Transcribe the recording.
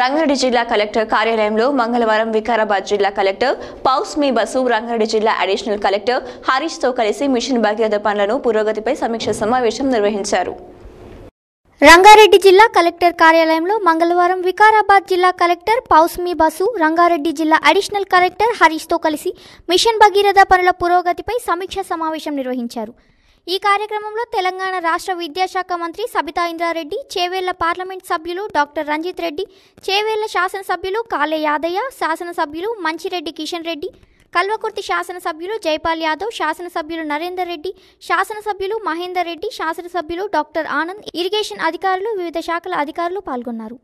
రంగారెడ్డి జిల్లా కలెక్టర్ కార్యాలయంలో మంగళవారం వికారాబాద్ జిల్లా కలెక్టర్ పౌస్మి బసు రంగారెడ్డి జిల్లా అడిషనల్ కలెక్టర్ హరీష్ తో కలిసి మిషన్ భగీరథ పనులను పురోగతిపై సమీక్ష సమావేశం నిర్వహించారు రంగారెడ్డి జిల్లా కలెక్టర్ కార్యాలయంలో మంగళవారం వికారాబాద్ జిల్లా కలెక్టర్ పౌస్మి బసు రంగారెడ్డి జిల్లా అడిషనల్ కలెక్టర్ హరీష్తో కలిసి మిషన్ భగీరథ పనుల పురోగతిపై సమీక్ష సమావేశం నిర్వహించారు ఈ కార్యక్రమంలో తెలంగాణ రాష్ట్ర విద్యాశాఖ మంత్రి సబితా ఇంద్రారెడ్డి చేవేళ్ల పార్లమెంట్ సభ్యులు డాక్టర్ రంజిత్ రెడ్డి చేవేళ్ల శాసనసభ్యులు కాలే యాదయ్య శాసనసభ్యులు మంచిరెడ్డి కిషన్ రెడ్డి కల్వకుర్తి శాసనసభ్యులు జైపాల్ యాదవ్ శాసనసభ్యులు నరేందర్ రెడ్డి శాసనసభ్యులు మహేందర్ రెడ్డి శాసనసభ్యులు డాక్టర్ ఆనంద్ ఇరిగేషన్ అధికారులు వివిధ శాఖల అధికారులు పాల్గొన్నారు